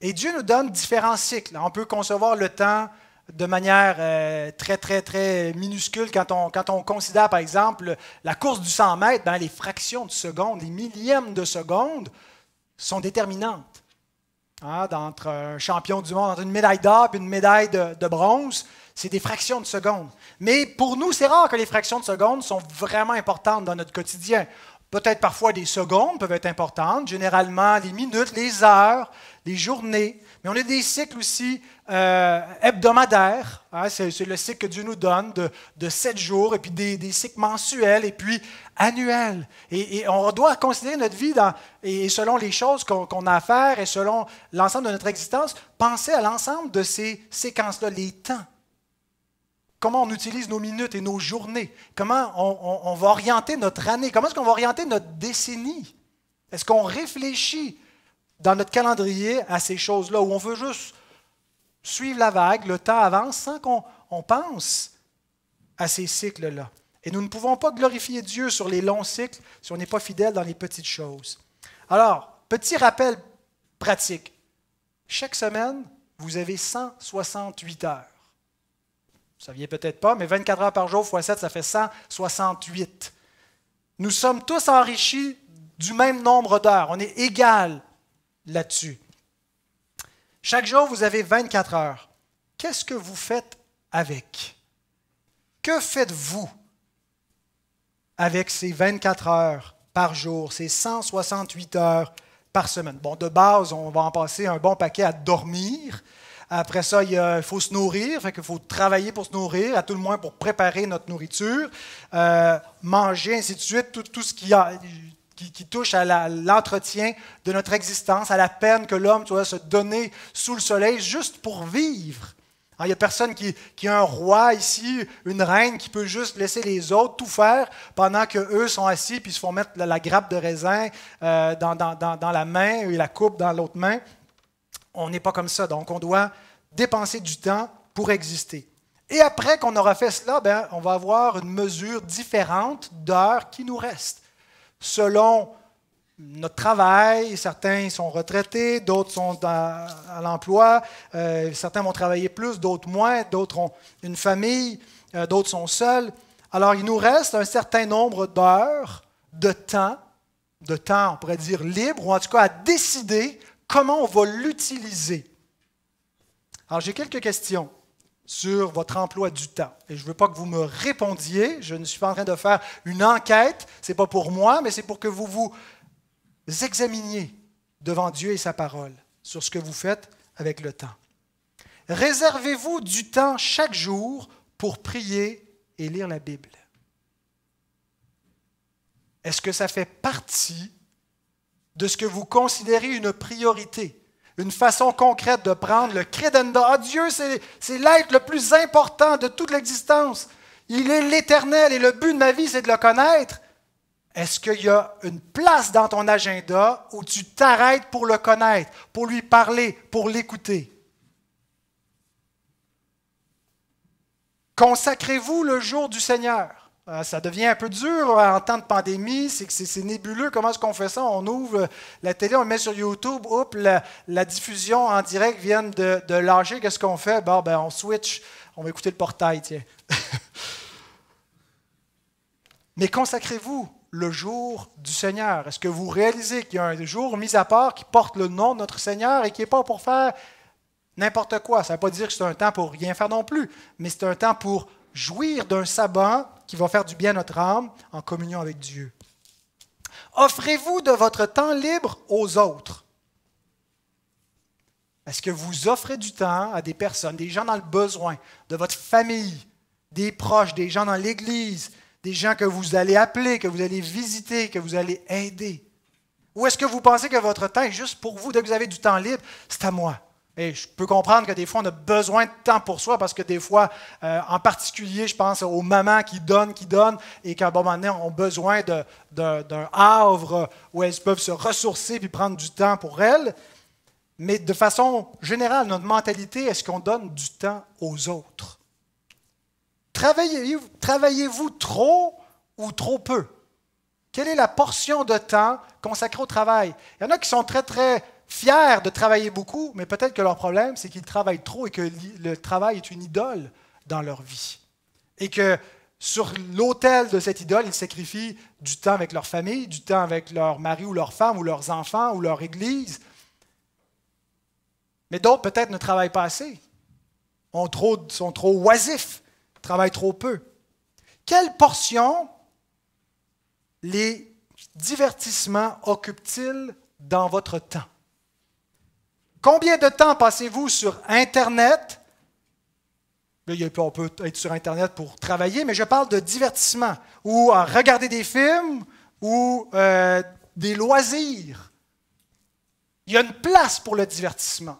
[SPEAKER 1] Et Dieu nous donne différents cycles. On peut concevoir le temps de manière euh, très, très, très minuscule quand on, considère, par exemple, la course du 100 mètres dans les fractions de secondes, les millièmes de secondes sont déterminantes. Ah, entre un champion du monde, entre une médaille d'or et une médaille de, bronze, c'est des fractions de secondes. Mais pour nous, c'est rare que les fractions de secondes sont vraiment importantes dans notre quotidien. Peut-être parfois des secondes peuvent être importantes, généralement les minutes, les heures, des journées, mais on a des cycles aussi euh, hebdomadaires. Hein. c'est, le cycle que Dieu nous donne de, sept jours, et puis des, cycles mensuels, et puis annuels. Et, on doit considérer notre vie et selon les choses qu'on, a à faire et selon l'ensemble de notre existence, penser à l'ensemble de ces séquences-là, les temps comment on utilise nos minutes et nos journées, comment on, on va orienter notre année, comment est-ce qu'on va orienter notre décennie. Est-ce qu'on réfléchit dans notre calendrier à ces choses-là, où on veut juste suivre la vague, le temps avance, sans qu'on pense à ces cycles-là. Et nous ne pouvons pas glorifier Dieu sur les longs cycles si on n'est pas fidèle dans les petites choses. Alors, petit rappel pratique. Chaque semaine, vous avez 168 heures. Vous ne saviez peut-être pas, mais 24 heures par jour fois 7, ça fait 168. Nous sommes tous enrichis du même nombre d'heures. On est égal là-dessus. Chaque jour, vous avez 24 heures. Qu'est-ce que vous faites avec? Que faites-vous avec ces 24 heures par jour, ces 168 heures par semaine? Bon, de base, on va en passer un bon paquet à dormir. Après ça, il faut se nourrir, fait faut travailler pour se nourrir, à tout le moins pour préparer notre nourriture, euh, manger, ainsi de suite, tout, tout ce y a, qui, touche à l'entretien de notre existence, à la peine que l'homme doit se donner sous le soleil juste pour vivre. Hein, il n'y a personne qui, qui, a un roi ici, une reine qui peut juste laisser les autres tout faire pendant qu'eux sont assis puis se font mettre la, grappe de raisin euh, dans, dans, dans, la main et la coupe dans l'autre main. On n'est pas comme ça. Donc, on doit dépenser du temps pour exister. Et après qu'on aura fait cela, ben, on va avoir une mesure différente d'heures qui nous restent selon notre travail. Certains sont retraités, d'autres sont à, l'emploi. Euh, certains vont travailler plus, d'autres moins. D'autres ont une famille, euh, d'autres sont seuls. Alors, il nous reste un certain nombre d'heures, de temps, de temps, on pourrait dire libre, ou en tout cas à décider comment on va l'utiliser. Alors, j'ai quelques questions sur votre emploi du temps. Et je ne veux pas que vous me répondiez, je ne suis pas en train de faire une enquête, ce n'est pas pour moi, mais c'est pour que vous vous examiniez devant Dieu et sa parole sur ce que vous faites avec le temps. Réservez-vous du temps chaque jour pour prier et lire la Bible. Est-ce que ça fait partie de ce que vous considérez une priorité une façon concrète de prendre le credenda. Ah, Dieu, c'est l'être le plus important de toute l'existence. Il est l'éternel et le but de ma vie, c'est de le connaître. Est-ce qu'il y a une place dans ton agenda où tu t'arrêtes pour le connaître, pour lui parler, pour l'écouter? Consacrez-vous le jour du Seigneur. Euh, ça devient un peu dur euh, en temps de pandémie, c'est nébuleux. Comment est-ce qu'on fait ça? On ouvre la télé, on met sur YouTube, hop, la, diffusion en direct vient de, de lâcher. Qu'est-ce qu'on fait? Bon, ben, on switch, on va écouter le portail, tiens. Mais consacrez-vous le jour du Seigneur. Est-ce que vous réalisez qu'il y a un jour mis à part qui porte le nom de notre Seigneur et qui n'est pas pour faire n'importe quoi? Ça ne veut pas dire que c'est un temps pour rien faire non plus, mais c'est un temps pour jouir d'un sabbat qui va faire du bien à notre âme en communion avec Dieu. Offrez-vous de votre temps libre aux autres. Est-ce que vous offrez du temps à des personnes, des gens dans le besoin, de votre famille, des proches, des gens dans l'Église, des gens que vous allez appeler, que vous allez visiter, que vous allez aider? Ou est-ce que vous pensez que votre temps est juste pour vous, dès que vous avez du temps libre, c'est à moi? Et je peux comprendre que des fois, on a besoin de temps pour soi parce que des fois, euh, en particulier, je pense aux mamans qui donnent, qui donnent, et qu'à un moment donné, ont besoin d'un havre où elles peuvent se ressourcer puis prendre du temps pour elles. Mais de façon générale, notre mentalité, est-ce qu'on donne du temps aux autres? Travaillez-vous trop ou trop peu? Quelle est la portion de temps consacrée au travail? Il y en a qui sont très, très fiers de travailler beaucoup, mais peut-être que leur problème, c'est qu'ils travaillent trop et que le travail est une idole dans leur vie. Et que sur l'autel de cette idole, ils sacrifient du temps avec leur famille, du temps avec leur mari ou leur femme ou leurs enfants ou leur église. Mais d'autres peut-être ne travaillent pas assez, ont trop, sont trop oisifs, travaillent trop peu. Quelle portion les divertissements occupent-ils dans votre temps? Combien de temps passez-vous sur Internet? on peut être sur Internet pour travailler, mais je parle de divertissement, ou à regarder des films, ou euh, des loisirs. Il y a une place pour le divertissement,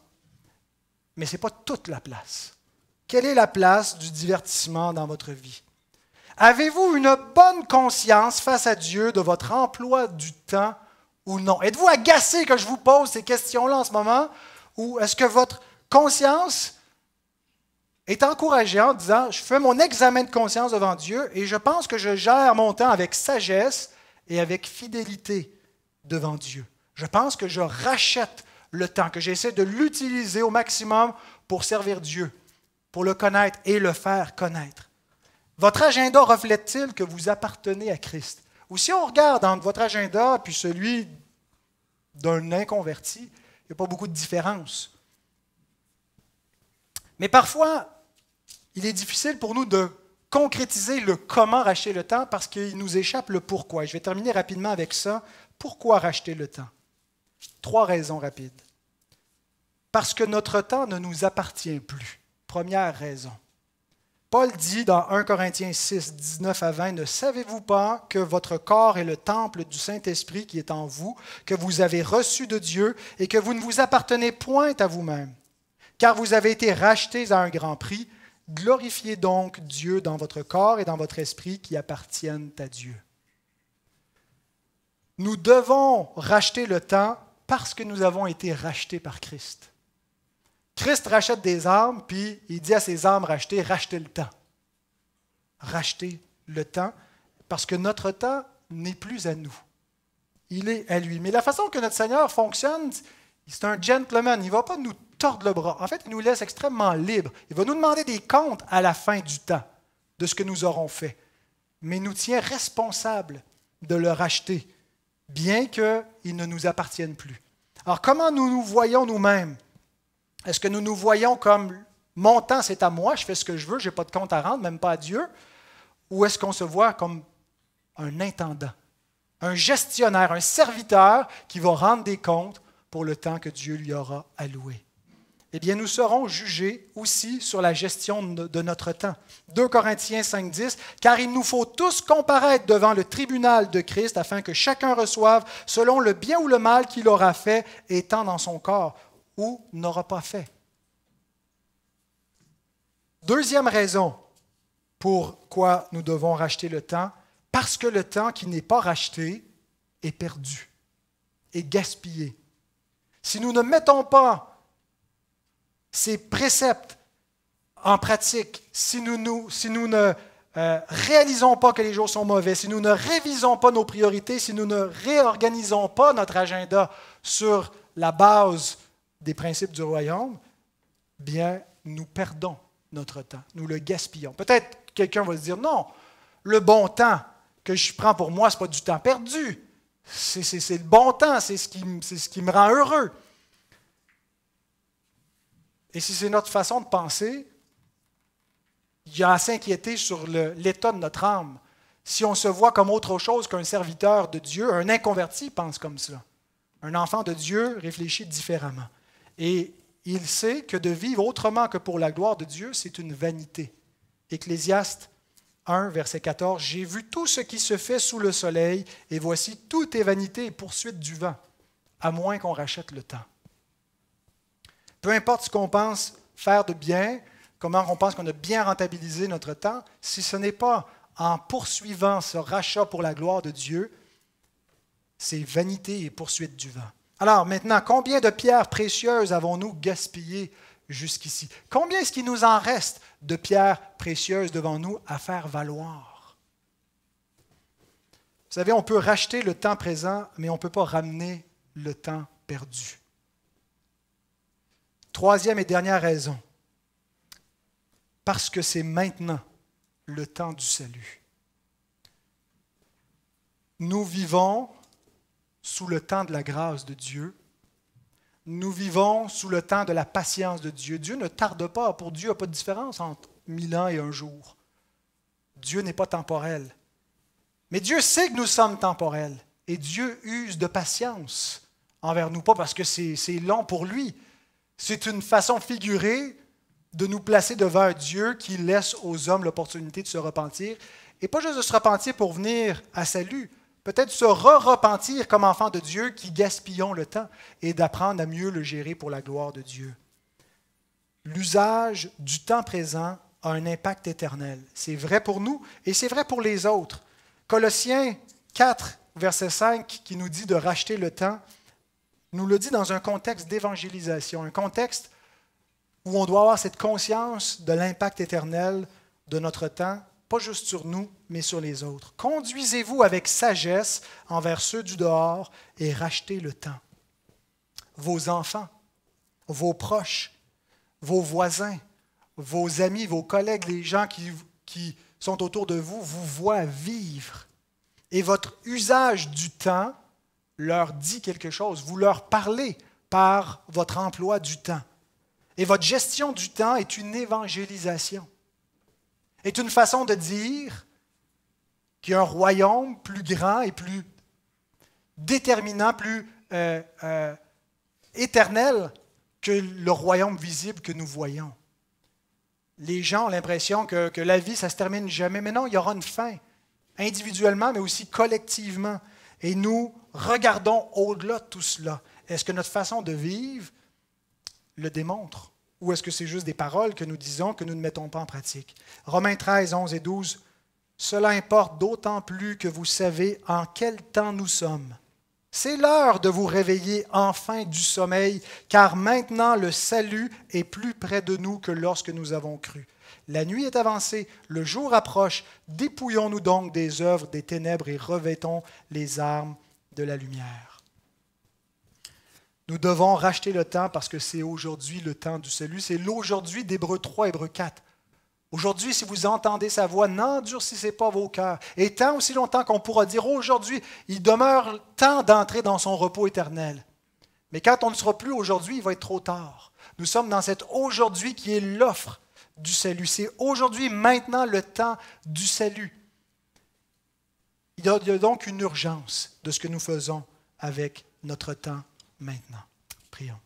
[SPEAKER 1] mais ce n'est pas toute la place. Quelle est la place du divertissement dans votre vie? Avez-vous une bonne conscience face à Dieu de votre emploi du temps ou non? Êtes-vous agacé que je vous pose ces questions-là en ce moment? Ou est-ce que votre conscience est encouragée en disant, je fais mon examen de conscience devant Dieu et je pense que je gère mon temps avec sagesse et avec fidélité devant Dieu. Je pense que je rachète le temps, que j'essaie de l'utiliser au maximum pour servir Dieu, pour le connaître et le faire connaître. Votre agenda reflète-t-il que vous appartenez à Christ? Ou si on regarde entre votre agenda puis celui d'un inconverti, il n'y a pas beaucoup de différence. Mais parfois, il est difficile pour nous de concrétiser le comment racheter le temps parce qu'il nous échappe le pourquoi. je vais terminer rapidement avec ça. Pourquoi racheter le temps Trois raisons rapides. Parce que notre temps ne nous appartient plus. Première raison. Paul dit dans 1 Corinthiens 6, 19 à 20, Ne savez-vous pas que votre corps est le temple du Saint-Esprit qui est en vous, que vous avez reçu de Dieu et que vous ne vous appartenez point à vous-même, car vous avez été rachetés à un grand prix. Glorifiez donc Dieu dans votre corps et dans votre esprit qui appartiennent à Dieu. Nous devons racheter le temps parce que nous avons été rachetés par Christ. Christ rachète des âmes, puis il dit à ses âmes rachetées, rachetez le temps. Rachetez le temps, parce que notre temps n'est plus à nous. Il est à lui. Mais la façon que notre Seigneur fonctionne, c'est un gentleman. Il ne va pas nous tordre le bras. En fait, il nous laisse extrêmement libres. Il va nous demander des comptes à la fin du temps de ce que nous aurons fait. Mais il nous tient responsables de le racheter, bien qu'il ne nous appartienne plus. Alors, comment nous nous voyons nous-mêmes est-ce que nous nous voyons comme mon temps, c'est à moi, je fais ce que je veux, je n'ai pas de compte à rendre, même pas à Dieu? Ou est-ce qu'on se voit comme un intendant, un gestionnaire, un serviteur qui va rendre des comptes pour le temps que Dieu lui aura alloué? Eh bien, nous serons jugés aussi sur la gestion de notre temps. 2 Corinthiens 5, 10, car il nous faut tous comparaître devant le tribunal de Christ afin que chacun reçoive selon le bien ou le mal qu'il aura fait étant dans son corps ou n'aura pas fait. Deuxième raison pourquoi nous devons racheter le temps, parce que le temps qui n'est pas racheté est perdu, est gaspillé. Si nous ne mettons pas ces préceptes en pratique, si nous, nous, si nous ne euh, réalisons pas que les jours sont mauvais, si nous ne révisons pas nos priorités, si nous ne réorganisons pas notre agenda sur la base des principes du royaume, bien, nous perdons notre temps, nous le gaspillons. Peut-être quelqu'un va se dire, non, le bon temps que je prends pour moi, ce n'est pas du temps perdu. C'est le bon temps, c'est ce, qui, ce qui me rend heureux. Et si c'est notre façon de penser, il y a à s'inquiéter sur l'état de notre âme. Si on se voit comme autre chose qu'un serviteur de Dieu, un inconverti pense comme cela. Un enfant de Dieu réfléchit différemment. Et il sait que de vivre autrement que pour la gloire de Dieu, c'est une vanité. Ecclésiaste 1, verset 14, J'ai vu tout ce qui se fait sous le soleil, et voici tout est vanité et poursuite du vent, à moins qu'on rachète le temps. Peu importe ce qu'on pense faire de bien, comment on pense qu'on a bien rentabilisé notre temps, si ce n'est pas en poursuivant ce rachat pour la gloire de Dieu, c'est vanité et poursuite du vent. Alors maintenant, combien de pierres précieuses avons-nous gaspillées jusqu'ici? Combien est-ce qu'il nous en reste de pierres précieuses devant nous à faire valoir? Vous savez, on peut racheter le temps présent, mais on ne peut pas ramener le temps perdu. Troisième et dernière raison, parce que c'est maintenant le temps du salut. Nous vivons sous le temps de la grâce de Dieu. Nous vivons sous le temps de la patience de Dieu. Dieu ne tarde pas. Pour Dieu, il n'y a pas de différence entre mille ans et un jour. Dieu n'est pas temporel. Mais Dieu sait que nous sommes temporels. Et Dieu use de patience envers nous, pas parce que c'est long pour lui. C'est une façon figurée de nous placer devant Dieu qui laisse aux hommes l'opportunité de se repentir. Et pas juste de se repentir pour venir à salut, peut-être se re-repentir comme enfants de Dieu qui gaspillons le temps et d'apprendre à mieux le gérer pour la gloire de Dieu. L'usage du temps présent a un impact éternel. C'est vrai pour nous et c'est vrai pour les autres. Colossiens 4, verset 5, qui nous dit de racheter le temps, nous le dit dans un contexte d'évangélisation, un contexte où on doit avoir cette conscience de l'impact éternel de notre temps pas juste sur nous, mais sur les autres. Conduisez-vous avec sagesse envers ceux du dehors et rachetez le temps. Vos enfants, vos proches, vos voisins, vos amis, vos collègues, les gens qui, qui sont autour de vous, vous voient vivre. Et votre usage du temps leur dit quelque chose. Vous leur parlez par votre emploi du temps. Et votre gestion du temps est une évangélisation est une façon de dire qu'il y a un royaume plus grand et plus déterminant, plus euh, euh, éternel que le royaume visible que nous voyons. Les gens ont l'impression que, que la vie, ça se termine jamais, mais non, il y aura une fin, individuellement, mais aussi collectivement. Et nous regardons au-delà de tout cela. Est-ce que notre façon de vivre le démontre? ou est-ce que c'est juste des paroles que nous disons que nous ne mettons pas en pratique? Romains 13, 11 et 12. Cela importe d'autant plus que vous savez en quel temps nous sommes. C'est l'heure de vous réveiller enfin du sommeil, car maintenant le salut est plus près de nous que lorsque nous avons cru. La nuit est avancée, le jour approche. Dépouillons-nous donc des œuvres des ténèbres et revêtons les armes de la lumière. Nous devons racheter le temps parce que c'est aujourd'hui le temps du salut. C'est l'aujourd'hui d'Hébreu 3, Hébreu 4. Aujourd'hui, si vous entendez sa voix, n'endurcissez pas vos cœurs. Et tant aussi longtemps qu'on pourra dire aujourd'hui, il demeure temps d'entrer dans son repos éternel. Mais quand on ne sera plus aujourd'hui, il va être trop tard. Nous sommes dans cet aujourd'hui qui est l'offre du salut. C'est aujourd'hui, maintenant, le temps du salut. Il y a donc une urgence de ce que nous faisons avec notre temps maintenant. Prions.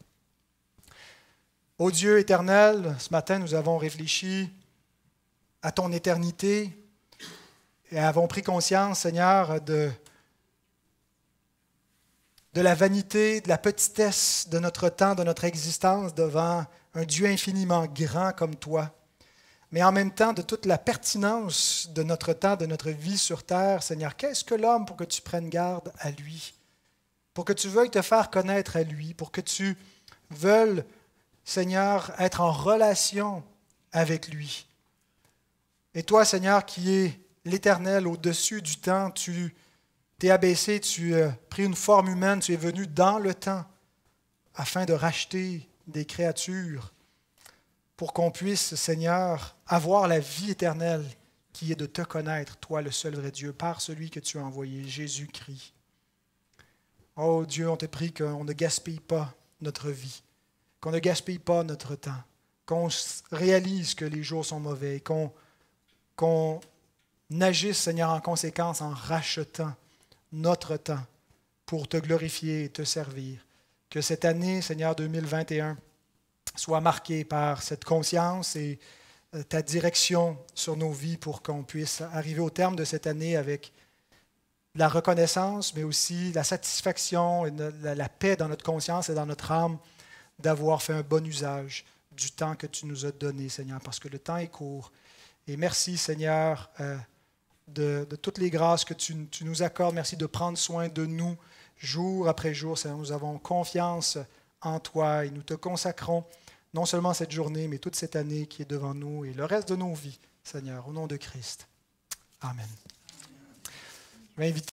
[SPEAKER 1] Ô Dieu éternel, ce matin, nous avons réfléchi à ton éternité et avons pris conscience, Seigneur, de, de la vanité, de la petitesse de notre temps, de notre existence devant un Dieu infiniment grand comme toi, mais en même temps de toute la pertinence de notre temps, de notre vie sur terre. Seigneur, qu'est-ce que l'homme pour que tu prennes garde à lui? pour que tu veuilles te faire connaître à lui, pour que tu veuilles, Seigneur, être en relation avec lui. Et toi, Seigneur, qui es l'éternel au-dessus du temps, tu t'es abaissé, tu as pris une forme humaine, tu es venu dans le temps afin de racheter des créatures pour qu'on puisse, Seigneur, avoir la vie éternelle qui est de te connaître, toi le seul vrai Dieu, par celui que tu as envoyé, Jésus-Christ. Oh Dieu, on te prie qu'on ne gaspille pas notre vie, qu'on ne gaspille pas notre temps, qu'on réalise que les jours sont mauvais, qu'on qu'on agisse, Seigneur, en conséquence en rachetant notre temps pour te glorifier et te servir. Que cette année, Seigneur 2021, soit marquée par cette conscience et euh, ta direction sur nos vies pour qu'on puisse arriver au terme de cette année avec la reconnaissance, mais aussi la satisfaction et la, paix dans notre conscience et dans notre âme d'avoir fait un bon usage du temps que tu nous as donné, Seigneur, parce que le temps est court. Et merci, Seigneur, euh, de, toutes les grâces que tu, tu, nous accordes. Merci de prendre soin de nous jour après jour. Seigneur, nous avons confiance en toi et nous te consacrons non seulement cette journée, mais toute cette année qui est devant nous et le reste de nos vies, Seigneur, au nom de Christ. Amen m'a invité